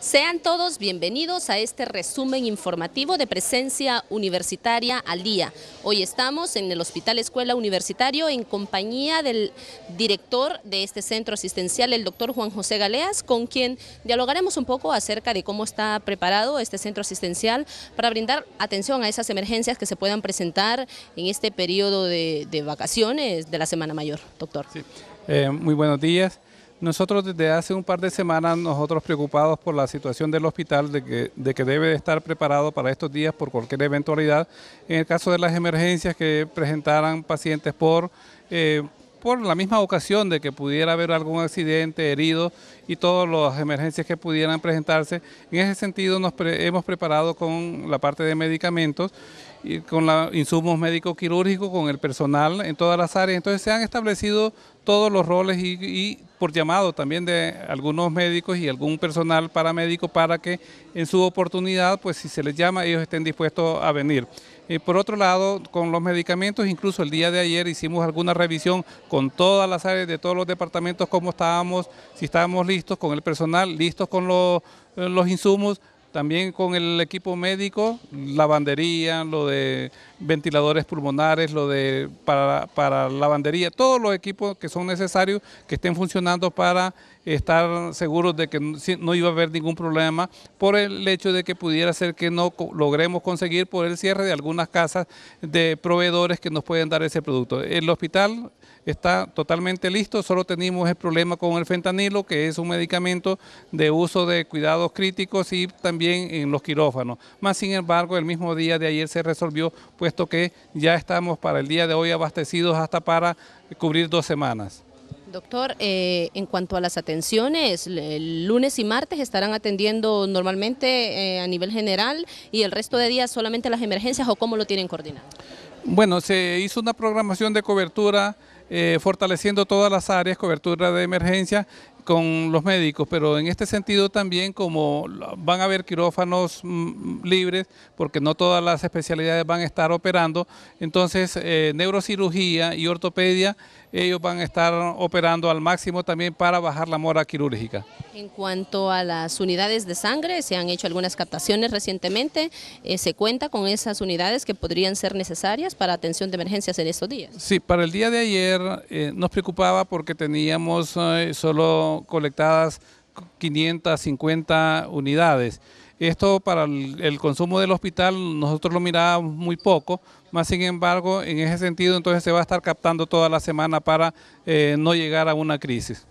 Sean todos bienvenidos a este resumen informativo de presencia universitaria al día. Hoy estamos en el Hospital Escuela Universitario en compañía del director de este centro asistencial, el doctor Juan José Galeas, con quien dialogaremos un poco acerca de cómo está preparado este centro asistencial para brindar atención a esas emergencias que se puedan presentar en este periodo de, vacaciones de la Semana Mayor. Doctor. Sí. Eh, muy buenos días. Nosotros desde hace un par de semanas, nosotros preocupados por la situación del hospital, de que, de debe estar preparado para estos días por cualquier eventualidad, en el caso de las emergencias que presentaran pacientes por, eh, por la misma ocasión de que pudiera haber algún accidente, herido y todas las emergencias que pudieran presentarse. En ese sentido nos hemos preparado con la parte de medicamentos y con los insumos médico quirúrgicos, con el personal en todas las áreas. Entonces se han establecido todos los roles y, y por llamado también de algunos médicos y algún personal paramédico para que en su oportunidad, pues si se les llama, ellos estén dispuestos a venir. y por otro lado, con los medicamentos, incluso el día de ayer hicimos alguna revisión con todas las áreas de todos los departamentos, cómo estábamos, si estábamos listos con el personal, listos con los, eh, los insumos, también con el equipo médico, lavandería, lo de ventiladores pulmonares, lo de para, lavandería, todos los equipos que son necesarios que estén funcionando para estar seguros de que no iba a haber ningún problema por el hecho de que pudiera ser que no logremos conseguir por el cierre de algunas casas de proveedores que nos pueden dar ese producto. El hospital está totalmente listo, solo tenemos el problema con el fentanilo, que es un medicamento de uso de cuidados críticos y también también en los quirófanos. Más sin embargo, el mismo día de ayer se resolvió, puesto que ya estamos para el día de hoy abastecidos hasta para cubrir dos semanas. Doctor, eh, en cuanto a las atenciones, el lunes y martes estarán atendiendo normalmente eh, a nivel general y el resto de días solamente las emergencias o cómo lo tienen coordinado. Bueno, se hizo una programación de cobertura eh, fortaleciendo todas las áreas, cobertura de emergencia con los médicos, pero en este sentido también como van a haber quirófanos mm, mm, libres, porque no todas las especialidades van a estar operando, entonces eh, neurocirugía y ortopedia, ellos van a estar operando al máximo también para bajar la mora quirúrgica. En cuanto a las unidades de sangre, se han hecho algunas captaciones recientemente, eh, ¿se cuenta con esas unidades que podrían ser necesarias para atención de emergencias en estos días? Sí, para el día de ayer eh, nos preocupaba porque teníamos solo colectadas 550 unidades. Esto para el, consumo del hospital nosotros lo mirábamos muy poco, más sin embargo en ese sentido entonces se va a estar captando toda la semana para eh, no llegar a una crisis.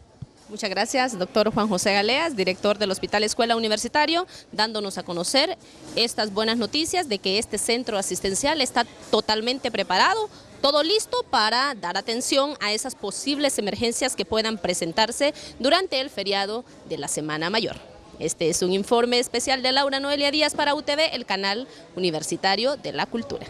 Muchas gracias, doctor Juan José Galeas, director del Hospital Escuela Universitario, dándonos a conocer estas buenas noticias de que este centro asistencial está totalmente preparado todo listo para dar atención a esas posibles emergencias que puedan presentarse durante el feriado de la Semana Mayor. Este es un informe especial de Laura Noelia Díaz para UTV, el canal universitario de la cultura.